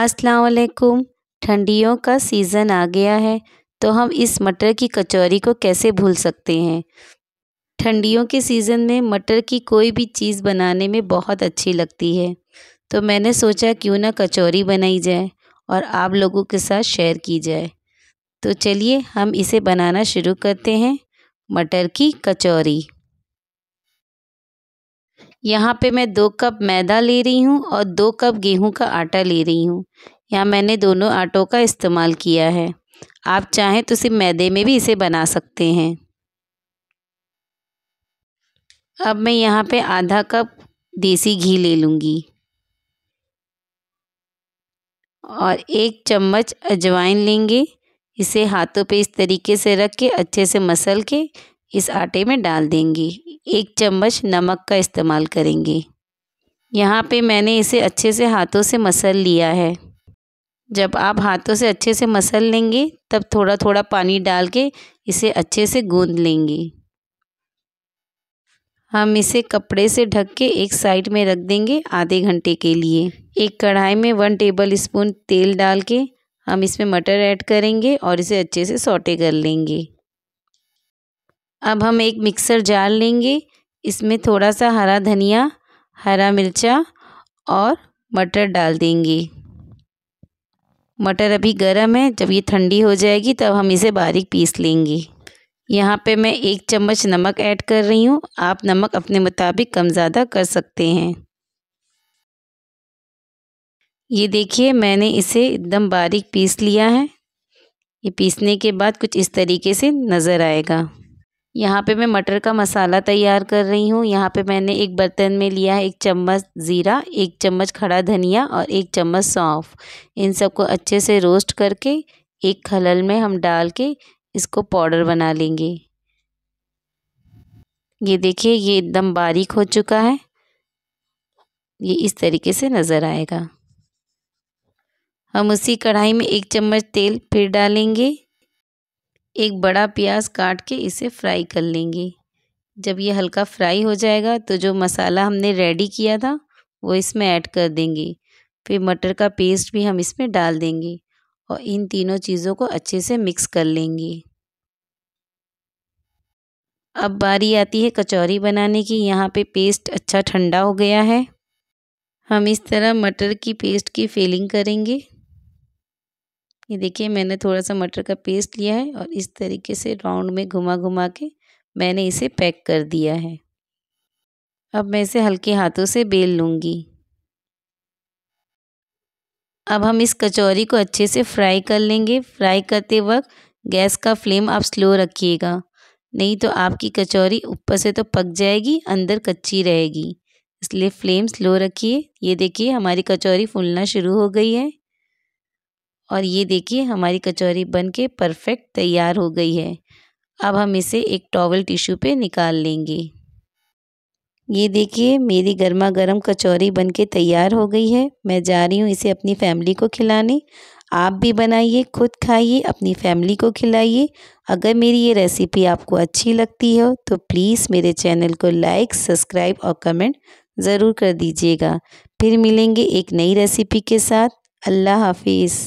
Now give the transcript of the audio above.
अस्सलाम वालेकुम ठंडियों का सीज़न आ गया है तो हम इस मटर की कचौरी को कैसे भूल सकते हैं ठंडियों के सीज़न में मटर की कोई भी चीज़ बनाने में बहुत अच्छी लगती है तो मैंने सोचा क्यों ना कचौरी बनाई जाए और आप लोगों के साथ शेयर की जाए तो चलिए हम इसे बनाना शुरू करते हैं मटर की कचौरी यहाँ पे मैं दो कप मैदा ले रही हूँ और दो कप गेहूँ का आटा ले रही हूँ यहाँ मैंने दोनों आटों का इस्तेमाल किया है आप चाहें तो सिर्फ मैदे में भी इसे बना सकते हैं अब मैं यहाँ पे आधा कप देसी घी ले लूँगी और एक चम्मच अजवाइन लेंगे इसे हाथों पे इस तरीके से रख के अच्छे से मसल के इस आटे में डाल देंगे एक चम्मच नमक का इस्तेमाल करेंगे यहाँ पे मैंने इसे अच्छे से हाथों से मसल लिया है जब आप हाथों से अच्छे से मसल लेंगे तब थोड़ा थोड़ा पानी डाल के इसे अच्छे से गूंद लेंगे हम इसे कपड़े से ढक के एक साइड में रख देंगे आधे घंटे के लिए एक कढ़ाई में वन टेबल स्पून तेल डाल के हम इसमें मटर ऐड करेंगे और इसे अच्छे से सौटे कर लेंगे अब हम एक मिक्सर जार लेंगे इसमें थोड़ा सा हरा धनिया हरा मिर्चा और मटर डाल देंगे मटर अभी गर्म है जब ये ठंडी हो जाएगी तब हम इसे बारीक पीस लेंगे यहाँ पे मैं एक चम्मच नमक ऐड कर रही हूँ आप नमक अपने मुताबिक कम ज़्यादा कर सकते हैं ये देखिए मैंने इसे एकदम बारीक पीस लिया है ये पीसने के बाद कुछ इस तरीके से नज़र आएगा यहाँ पे मैं मटर का मसाला तैयार कर रही हूँ यहाँ पे मैंने एक बर्तन में लिया है एक चम्मच ज़ीरा एक चम्मच खड़ा धनिया और एक चम्मच सौंफ इन सबको अच्छे से रोस्ट करके एक खलल में हम डाल के इसको पाउडर बना लेंगे ये देखिए ये एकदम बारीक हो चुका है ये इस तरीके से नज़र आएगा हम उसी कढ़ाई में एक चम्मच तेल फिर डालेंगे एक बड़ा प्याज काट के इसे फ्राई कर लेंगे जब ये हल्का फ्राई हो जाएगा तो जो मसाला हमने रेडी किया था वो इसमें ऐड कर देंगे फिर मटर का पेस्ट भी हम इसमें डाल देंगे और इन तीनों चीज़ों को अच्छे से मिक्स कर लेंगे अब बारी आती है कचौरी बनाने की यहाँ पे पेस्ट अच्छा ठंडा हो गया है हम इस तरह मटर की पेस्ट की फिलिंग करेंगे ये देखिए मैंने थोड़ा सा मटर का पेस्ट लिया है और इस तरीके से राउंड में घुमा घुमा के मैंने इसे पैक कर दिया है अब मैं इसे हल्के हाथों से बेल लूँगी अब हम इस कचौरी को अच्छे से फ्राई कर लेंगे फ्राई करते वक्त गैस का फ्लेम आप स्लो रखिएगा नहीं तो आपकी कचौरी ऊपर से तो पक जाएगी अंदर कच्ची रहेगी इसलिए फ्लेम स्लो रखिए ये देखिए हमारी कचौरी फूलना शुरू हो गई है और ये देखिए हमारी कचौरी बन के परफेक्ट तैयार हो गई है अब हम इसे एक टॉवल टिश्यू पे निकाल लेंगे ये देखिए मेरी गर्मा गर्म कचौरी बन के तैयार हो गई है मैं जा रही हूँ इसे अपनी फैमिली को खिलाने आप भी बनाइए खुद खाइए अपनी फैमिली को खिलाइए अगर मेरी ये रेसिपी आपको अच्छी लगती हो तो प्लीज़ मेरे चैनल को लाइक सब्सक्राइब और कमेंट ज़रूर कर दीजिएगा फिर मिलेंगे एक नई रेसिपी के साथ अल्लाह हाफिज़